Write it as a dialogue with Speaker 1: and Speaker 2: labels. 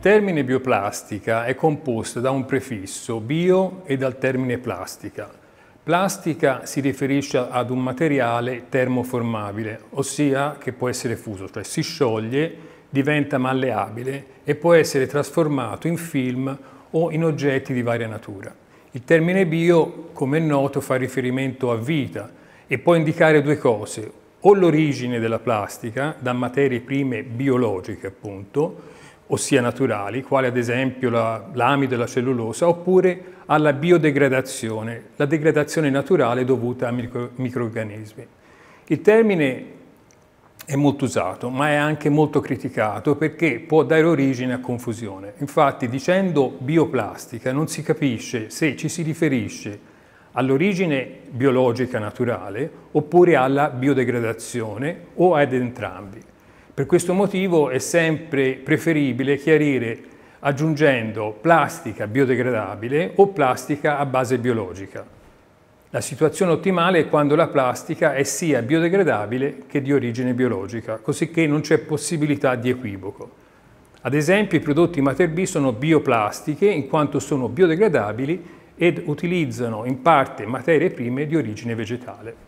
Speaker 1: Il termine bioplastica è composto da un prefisso bio e dal termine plastica. Plastica si riferisce ad un materiale termoformabile, ossia che può essere fuso, cioè si scioglie, diventa malleabile e può essere trasformato in film o in oggetti di varia natura. Il termine bio, come è noto, fa riferimento a vita e può indicare due cose, o l'origine della plastica, da materie prime biologiche appunto, ossia naturali, quali ad esempio l'amido la, e la cellulosa, oppure alla biodegradazione, la degradazione naturale dovuta a micro, microorganismi. Il termine è molto usato, ma è anche molto criticato perché può dare origine a confusione. Infatti, dicendo bioplastica non si capisce se ci si riferisce all'origine biologica naturale oppure alla biodegradazione o ad entrambi. Per questo motivo è sempre preferibile chiarire aggiungendo plastica biodegradabile o plastica a base biologica. La situazione ottimale è quando la plastica è sia biodegradabile che di origine biologica, così che non c'è possibilità di equivoco. Ad esempio i prodotti Mater B sono bioplastiche in quanto sono biodegradabili ed utilizzano in parte materie prime di origine vegetale.